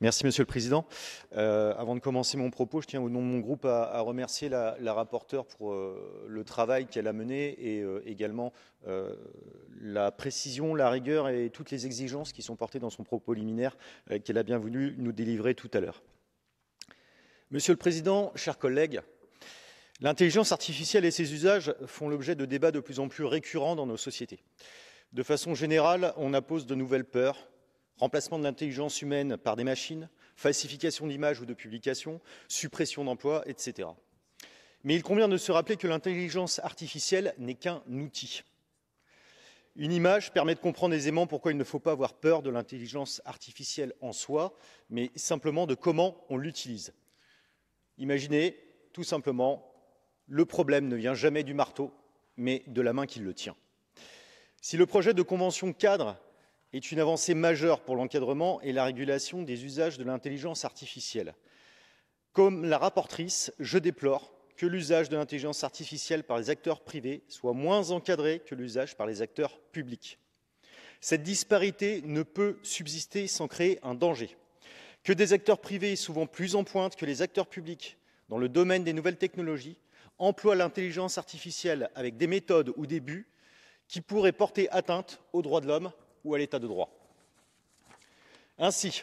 Merci Monsieur le Président. Euh, avant de commencer mon propos, je tiens au nom de mon groupe à, remercier la, rapporteure pour euh, le travail qu'elle a mené et euh, également la précision, la rigueur et toutes les exigences qui sont portées dans son propos liminaire qu'elle a bien voulu nous délivrer tout à l'heure. Monsieur le Président, chers collègues, L'intelligence artificielle et ses usages font l'objet de débats de plus en plus récurrents dans nos sociétés. De façon générale, on impose de nouvelles peurs. Remplacement de l'intelligence humaine par des machines, falsification d'images ou de publications, suppression d'emplois, etc. Mais il convient de se rappeler que l'intelligence artificielle n'est qu'un outil. Une image permet de comprendre aisément pourquoi il ne faut pas avoir peur de l'intelligence artificielle en soi, mais simplement de comment on l'utilise. Imaginez tout simplement le problème ne vient jamais du marteau, mais de la main qui le tient. Si le projet de convention cadre est une avancée majeure pour l'encadrement et la régulation des usages de l'intelligence artificielle, comme la rapportrice, je déplore que l'usage de l'intelligence artificielle par les acteurs privés soit moins encadré que l'usage par les acteurs publics. Cette disparité ne peut subsister sans créer un danger. Que des acteurs privés, souvent plus en pointe que les acteurs publics dans le domaine des nouvelles technologies, emploie l'intelligence artificielle avec des méthodes ou des buts qui pourraient porter atteinte aux droits de l'homme ou à l'état de droit. Ainsi,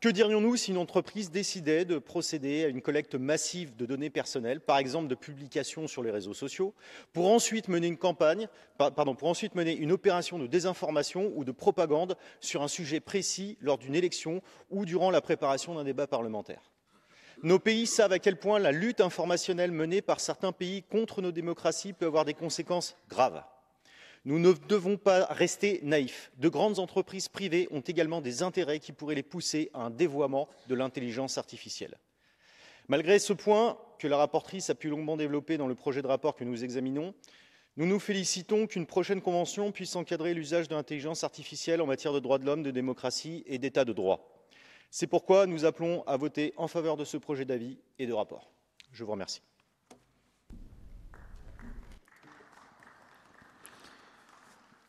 que dirions-nous si une entreprise décidait de procéder à une collecte massive de données personnelles, par exemple de publications sur les réseaux sociaux, pour ensuite mener une campagne, pardon, pour ensuite mener une opération de désinformation ou de propagande sur un sujet précis lors d'une élection ou durant la préparation d'un débat parlementaire nos pays savent à quel point la lutte informationnelle menée par certains pays contre nos démocraties peut avoir des conséquences graves. Nous ne devons pas rester naïfs. De grandes entreprises privées ont également des intérêts qui pourraient les pousser à un dévoiement de l'intelligence artificielle. Malgré ce point que la rapportrice a pu longuement développer dans le projet de rapport que nous examinons, nous nous félicitons qu'une prochaine convention puisse encadrer l'usage de l'intelligence artificielle en matière de droits de l'homme, de démocratie et d'état de droit. C'est pourquoi nous appelons à voter en faveur de ce projet d'avis et de rapport. Je vous remercie.